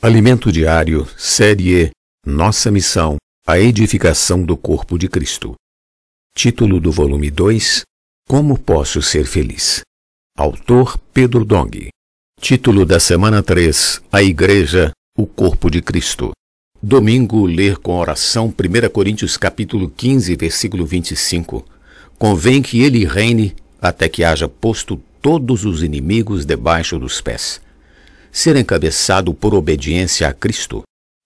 Alimento Diário, Série E Nossa Missão A Edificação do Corpo de Cristo. Título do volume 2 Como Posso Ser Feliz? Autor Pedro Dong. Título da semana 3 A Igreja, o Corpo de Cristo. Domingo, ler com oração 1 Coríntios capítulo 15, versículo 25. Convém que ele reine até que haja posto todos os inimigos debaixo dos pés ser encabeçado por obediência a Cristo,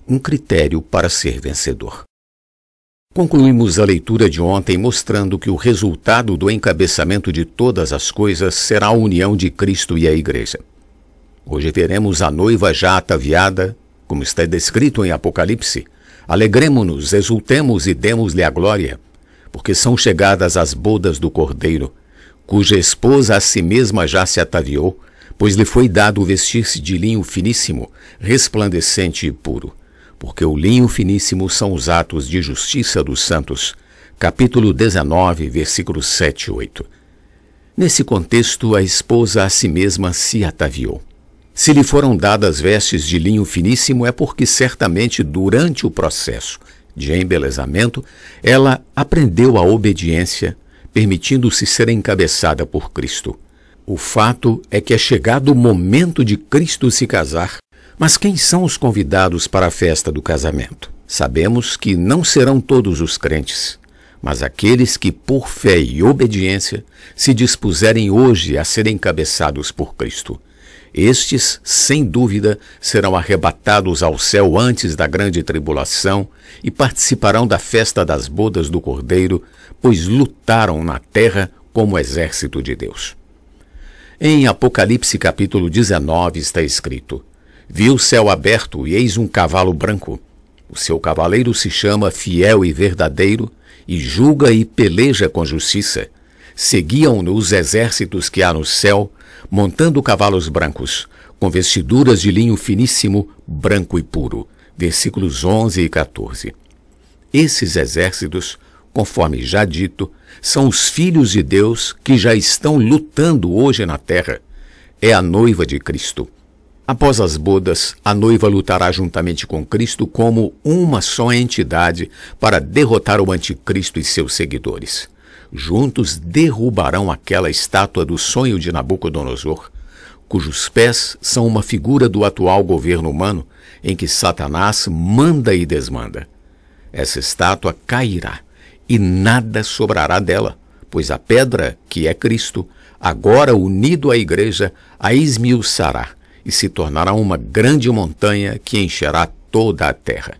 um critério para ser vencedor. Concluímos a leitura de ontem mostrando que o resultado do encabeçamento de todas as coisas será a união de Cristo e a Igreja. Hoje veremos a noiva já ataviada, como está descrito em Apocalipse. Alegremo-nos, exultemos e demos-lhe a glória, porque são chegadas as bodas do Cordeiro, cuja esposa a si mesma já se ataviou pois lhe foi dado vestir-se de linho finíssimo, resplandecente e puro. Porque o linho finíssimo são os atos de justiça dos santos. Capítulo 19, versículos 7 e 8. Nesse contexto, a esposa a si mesma se ataviou. Se lhe foram dadas vestes de linho finíssimo, é porque certamente durante o processo de embelezamento, ela aprendeu a obediência, permitindo-se ser encabeçada por Cristo. O fato é que é chegado o momento de Cristo se casar. Mas quem são os convidados para a festa do casamento? Sabemos que não serão todos os crentes, mas aqueles que, por fé e obediência, se dispuserem hoje a serem cabeçados por Cristo. Estes, sem dúvida, serão arrebatados ao céu antes da grande tribulação e participarão da festa das bodas do Cordeiro, pois lutaram na terra como exército de Deus. Em Apocalipse capítulo 19 está escrito: Vi o céu aberto e eis um cavalo branco. O seu cavaleiro se chama Fiel e Verdadeiro, e julga e peleja com justiça. Seguiam-no os exércitos que há no céu, montando cavalos brancos, com vestiduras de linho finíssimo, branco e puro. Versículos 11 e 14. Esses exércitos conforme já dito, são os filhos de Deus que já estão lutando hoje na terra. É a noiva de Cristo. Após as bodas, a noiva lutará juntamente com Cristo como uma só entidade para derrotar o anticristo e seus seguidores. Juntos derrubarão aquela estátua do sonho de Nabucodonosor, cujos pés são uma figura do atual governo humano em que Satanás manda e desmanda. Essa estátua cairá e nada sobrará dela, pois a pedra, que é Cristo, agora unido à igreja, a esmiuçará e se tornará uma grande montanha que encherá toda a terra.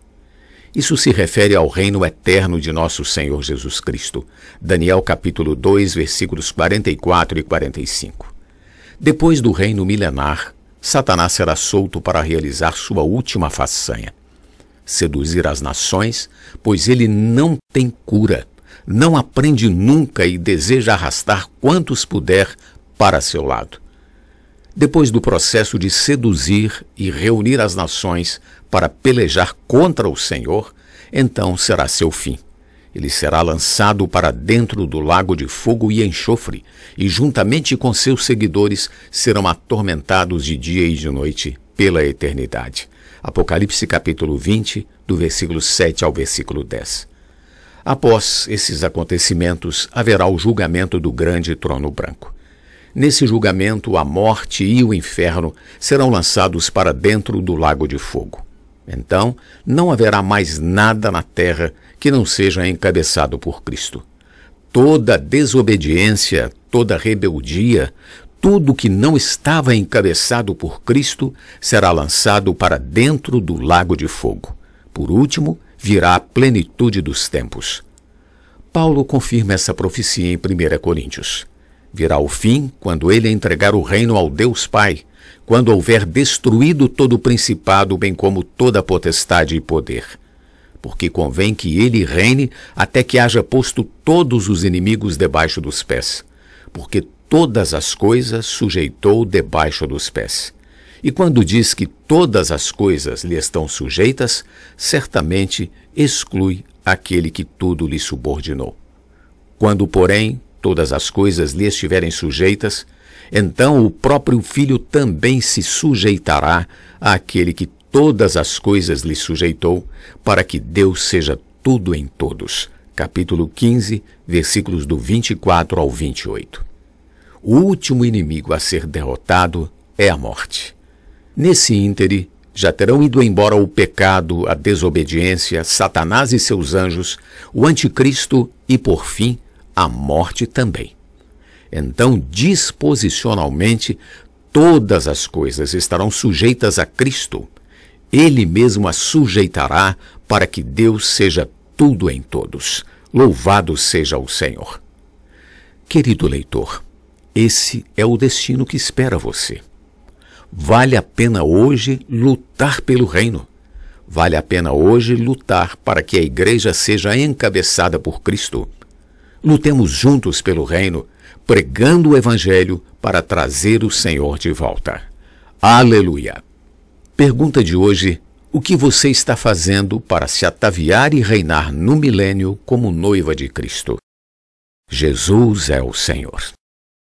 Isso se refere ao reino eterno de nosso Senhor Jesus Cristo. Daniel capítulo 2, versículos 44 e 45. Depois do reino milenar, Satanás será solto para realizar sua última façanha seduzir as nações, pois ele não tem cura, não aprende nunca e deseja arrastar quantos puder para seu lado. Depois do processo de seduzir e reunir as nações para pelejar contra o Senhor, então será seu fim. Ele será lançado para dentro do lago de fogo e enxofre, e juntamente com seus seguidores serão atormentados de dia e de noite pela eternidade. Apocalipse capítulo 20, do versículo 7 ao versículo 10. Após esses acontecimentos, haverá o julgamento do grande trono branco. Nesse julgamento, a morte e o inferno serão lançados para dentro do lago de fogo. Então, não haverá mais nada na terra que não seja encabeçado por Cristo. Toda desobediência, toda rebeldia, tudo que não estava encabeçado por Cristo será lançado para dentro do lago de fogo. Por último, virá a plenitude dos tempos. Paulo confirma essa profecia em 1 Coríntios. Virá o fim quando ele entregar o reino ao Deus Pai, quando houver destruído todo o principado, bem como toda a potestade e poder. Porque convém que ele reine até que haja posto todos os inimigos debaixo dos pés. Porque todas as coisas sujeitou debaixo dos pés. E quando diz que todas as coisas lhe estão sujeitas, certamente exclui aquele que tudo lhe subordinou. Quando, porém, todas as coisas lhe estiverem sujeitas, então o próprio filho também se sujeitará àquele que todas as coisas lhe sujeitou, para que Deus seja tudo em todos. Capítulo 15, versículos do 24 ao 28 o último inimigo a ser derrotado é a morte. Nesse íntere, já terão ido embora o pecado, a desobediência, Satanás e seus anjos, o anticristo e, por fim, a morte também. Então, disposicionalmente, todas as coisas estarão sujeitas a Cristo. Ele mesmo as sujeitará para que Deus seja tudo em todos. Louvado seja o Senhor. Querido leitor, esse é o destino que espera você. Vale a pena hoje lutar pelo reino. Vale a pena hoje lutar para que a igreja seja encabeçada por Cristo. Lutemos juntos pelo reino, pregando o evangelho para trazer o Senhor de volta. Aleluia! Pergunta de hoje: o que você está fazendo para se ataviar e reinar no milênio como noiva de Cristo? Jesus é o Senhor.